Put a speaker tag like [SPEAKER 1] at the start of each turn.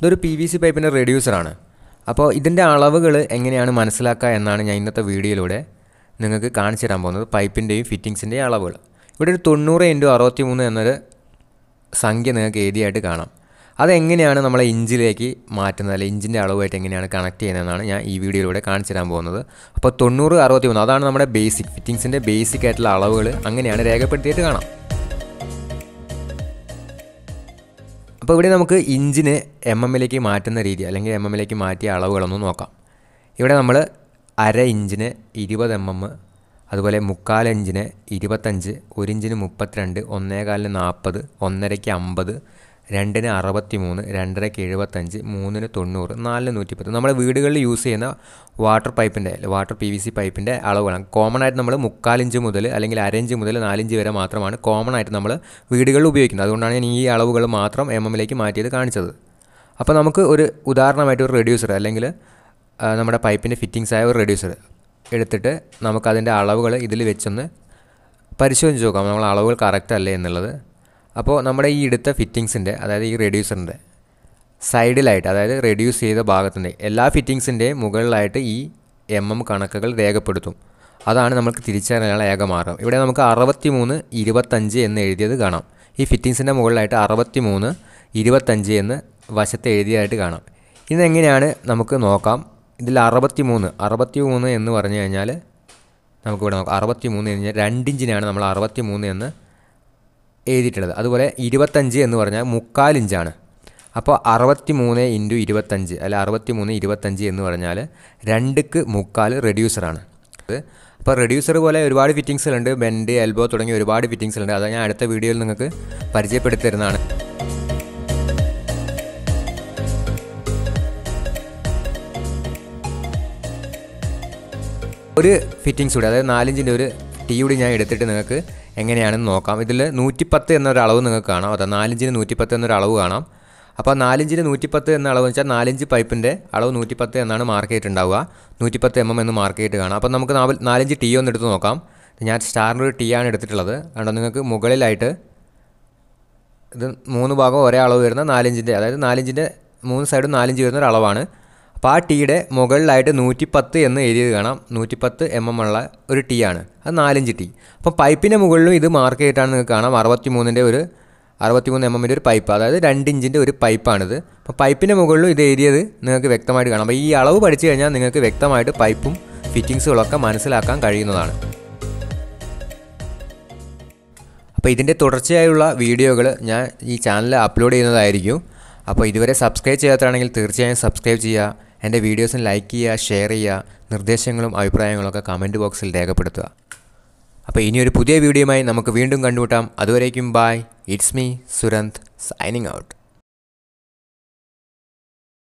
[SPEAKER 1] ഇതൊരു P V C പൈപ്പിൻ്റെ റെഡ്യൂസറാണ് അപ്പോൾ ഇതിൻ്റെ അളവുകൾ എങ്ങനെയാണ് മനസ്സിലാക്കുക എന്നാണ് ഞാൻ ഇന്നത്തെ വീഡിയോയിലൂടെ നിങ്ങൾക്ക് കാണിച്ചു തരാൻ പോകുന്നത് പൈപ്പിൻ്റെയും ഫിറ്റിങ്സിൻ്റെയും അളവുകൾ ഇവിടെ ഒരു തൊണ്ണൂറ് ഇൻറ്റു അറുപത്തി മൂന്ന് എന്നൊരു സംഖ്യ നിങ്ങൾക്ക് ഏതിയായിട്ട് കാണാം അതെങ്ങനെയാണ് നമ്മളെ ഇഞ്ചിലേക്ക് മാറ്റുന്നത് അല്ലെങ്കിൽ ഇഞ്ചിൻ്റെ അളവുമായിട്ട് എങ്ങനെയാണ് കണക്ട് ചെയ്യുന്നതെന്നാണ് ഞാൻ ഈ വീഡിയോയിലൂടെ കാണിച്ചു തരാൻ പോകുന്നത് അപ്പോൾ തൊണ്ണൂറ് അറുപത്തി മൂന്ന് അതാണ് നമ്മുടെ ബേസിക് ഫിറ്റിങ്സിൻ്റെ ബേസിക് ആയിട്ടുള്ള അളവുകൾ അങ്ങനെയാണ് രേഖപ്പെടുത്തിയിട്ട് കാണാം അപ്പോൾ ഇവിടെ നമുക്ക് ഇഞ്ചിന് എം എമ്മിലേക്ക് മാറ്റുന്ന രീതി അല്ലെങ്കിൽ എം എമ്മിലേക്ക് മാറ്റിയ അളവുകളൊന്നും നോക്കാം ഇവിടെ നമ്മൾ അര ഇഞ്ചിന് ഇരുപത് എം എം അതുപോലെ മുക്കാൽ ഇഞ്ചിന് ഇരുപത്തഞ്ച് ഒരിഞ്ചിന് മുപ്പത്തിരണ്ട് ഒന്നേകാലിന് നാൽപ്പത് ഒന്നരയ്ക്ക് അമ്പത് രണ്ടിന് അറുപത്തി മൂന്ന് രണ്ടരയ്ക്ക് എഴുപത്തഞ്ച് മൂന്നിന് തൊണ്ണൂറ് നാലിന് പത്ത് നമ്മുടെ വീടുകളിൽ യൂസ് ചെയ്യുന്ന വാട്ടർ പൈപ്പിൻ്റെ വാട്ടർ പി വി സി പൈപ്പിൻ്റെ അളവുകളാണ് കോമൺ ആയിട്ട് നമ്മൾ മുക്കാലിഞ്ച് മുതൽ അല്ലെങ്കിൽ അരഞ്ച് മുതൽ നാലഞ്ച് വരെ മാത്രമാണ് കോമൺ ആയിട്ട് നമ്മൾ വീടുകളിൽ ഉപയോഗിക്കുന്നത് അതുകൊണ്ടാണ് ഞാൻ ഈ അളവുകൾ മാത്രം എം എമ്മിലേക്ക് മാറ്റിയത് കാണിച്ചത് അപ്പോൾ നമുക്ക് ഒരു ഉദാഹരണമായിട്ട് ഒരു റെഡ്യൂസർ അല്ലെങ്കിൽ നമ്മുടെ പൈപ്പിൻ്റെ ഫിറ്റിങ്സ് ആയ ഒരു റെഡ്യൂസർ എടുത്തിട്ട് നമുക്കതിൻ്റെ അളവുകൾ ഇതിൽ വെച്ചൊന്ന് പരിശോധിച്ച് നോക്കാം നമ്മൾ അളവുകൾ കറക്റ്റ് അല്ലേ എന്നുള്ളത് അപ്പോൾ നമ്മുടെ ഈ എടുത്ത ഫിറ്റിങ്സിൻ്റെ അതായത് ഈ റെഡ്യൂസറിൻ്റെ സൈഡിലായിട്ട് അതായത് റെഡ്യൂസ് ചെയ്ത ഭാഗത്തിൻ്റെ എല്ലാ ഫിറ്റിങ്സിൻ്റെ മുകളിലായിട്ട് ഈ എം എം കണക്കുകൾ രേഖപ്പെടുത്തും അതാണ് നമുക്ക് തിരിച്ചറിയാനുള്ള ഏക മാർഗം ഇവിടെ നമുക്ക് അറുപത്തി മൂന്ന് ഇരുപത്തഞ്ച് എന്ന് എഴുതിയത് കാണാം ഈ ഫിറ്റിങ്സിൻ്റെ മുകളിലായിട്ട് അറുപത്തി മൂന്ന് ഇരുപത്തഞ്ച് എന്ന് വശത്ത് എഴുതിയതായിട്ട് കാണാം ഇതെങ്ങനെയാണ് നമുക്ക് നോക്കാം ഇതിൽ അറുപത്തി മൂന്ന് അറുപത്തി മൂന്ന് എന്ന് പറഞ്ഞു കഴിഞ്ഞാൽ നമുക്കിവിടെ നോക്കാം അറുപത്തി മൂന്ന് കഴിഞ്ഞാൽ രണ്ടിഞ്ചിനാണ് നമ്മൾ അറുപത്തി മൂന്ന് എന്ന് എഴുതിയിട്ടുള്ളത് അതുപോലെ ഇരുപത്തഞ്ച് എന്ന് പറഞ്ഞാൽ മുക്കാൽ ഇഞ്ചാണ് അപ്പോൾ അറുപത്തി മൂന്ന് ഇൻറ്റു ഇരുപത്തഞ്ച് അല്ല അറുപത്തി മൂന്ന് ഇരുപത്തഞ്ച് എന്ന് പറഞ്ഞാൽ രണ്ടുക്ക് മുക്കാൽ റെഡ്യൂസറാണ് അപ്പോൾ റെഡ്യൂസർ പോലെ ഒരുപാട് ഫിറ്റിങ്സുകളുണ്ട് ബെൻഡ് എൽബോ തുടങ്ങി ഒരുപാട് ഫിറ്റിങ്സുകളുണ്ട് അത് ഞാൻ അടുത്ത വീഡിയോയിൽ നിങ്ങൾക്ക് പരിചയപ്പെടുത്തി തരുന്നതാണ് ഒരു ഫിറ്റിങ്സ് കൂടി അതായത് നാലിഞ്ചിൻ്റെ ഒരു ടീ കൂടി ഞാൻ എടുത്തിട്ട് നിങ്ങൾക്ക് എങ്ങനെയാണെന്ന് നോക്കാം ഇതിൽ നൂറ്റിപ്പത്ത് എന്നൊരു അളവ് നിങ്ങൾക്ക് കാണാം അതാ നാലിഞ്ചിന് നൂറ്റിപ്പത്ത് എന്നൊരു അളവ് കാണാം അപ്പോൾ നാലിഞ്ചിന് നൂറ്റിപ്പത്ത് എന്ന അളവ് വെച്ചാൽ നാലിഞ്ച് പൈപ്പിൻ്റെ അളവ് നൂറ്റിപ്പത്ത് എന്നാണ് മാർക്ക് ചെയ്തിട്ടുണ്ടാവുക നൂറ്റിപ്പത്ത് എം എം എന്ന് മാർക്ക് ചെയ്തിട്ട് കാണാം അപ്പോൾ നമുക്ക് നാലഞ്ച് ടി ഒന്ന് എടുത്ത് നോക്കാം ഞാൻ സ്റ്റാറിൻ്റെ ഒരു ടി ആണ് എടുത്തിട്ടുള്ളത് കണ്ടോ നിങ്ങൾക്ക് മുകളിലായിട്ട് ഇത് മൂന്ന് ഭാഗം ഒരേ അളവ് വരുന്ന നാലിഞ്ചിൻ്റെ അതായത് നാലിഞ്ചിൻ്റെ മൂന്ന് സൈഡും നാലിഞ്ച് വരുന്ന ഒരു അളവാണ് അപ്പോൾ ആ ടീയുടെ മുകളിലായിട്ട് നൂറ്റിപ്പത്ത് എന്ന് എഴുതിയത് കാണാം നൂറ്റിപ്പത്ത് എം എം ഉള്ള ഒരു ടീ ആണ് അത് നാലഞ്ച് ടീ അപ്പം പൈപ്പിൻ്റെ മുകളിലും ഇത് മാർക്ക് ചെയ്തിട്ടാണ് നിങ്ങൾക്ക് കാണാം അറുപത്തി മൂന്നിൻ്റെ ഒരു മൂന്ന് എം എമ്മിൻ്റെ ഒരു പൈപ്പ് അതായത് രണ്ട് ഇഞ്ചിൻ്റെ ഒരു പൈപ്പാണിത് അപ്പോൾ പൈപ്പിൻ്റെ മുകളിലും ഇത് എഴുതിയത് നിങ്ങൾക്ക് വ്യക്തമായിട്ട് കാണാം അപ്പോൾ ഈ അളവ് പഠിച്ചു കഴിഞ്ഞാൽ നിങ്ങൾക്ക് വ്യക്തമായിട്ട് പൈപ്പും ഫിറ്റിങ്സുകളൊക്കെ മനസ്സിലാക്കാൻ കഴിയുന്നതാണ് അപ്പോൾ ഇതിൻ്റെ തുടർച്ചയായുള്ള വീഡിയോകൾ ഞാൻ ഈ ചാനലിൽ അപ്ലോഡ് ചെയ്യുന്നതായിരിക്കും അപ്പോൾ ഇതുവരെ സബ്സ്ക്രൈബ് ചെയ്യാത്തതാണെങ്കിൽ തീർച്ചയായും സബ്സ്ക്രൈബ് ചെയ്യുക എൻ്റെ വീഡിയോസിന് ലൈക്ക് ചെയ്യുക ഷെയർ ചെയ്യുക നിർദ്ദേശങ്ങളും അഭിപ്രായങ്ങളൊക്കെ കമൻറ്റ് ബോക്സിൽ രേഖപ്പെടുത്തുക അപ്പോൾ ഇനിയൊരു പുതിയ വീഡിയോയുമായി നമുക്ക് വീണ്ടും കണ്ടുമുട്ടാം അതുവരേക്കും bye it's me Suranth signing out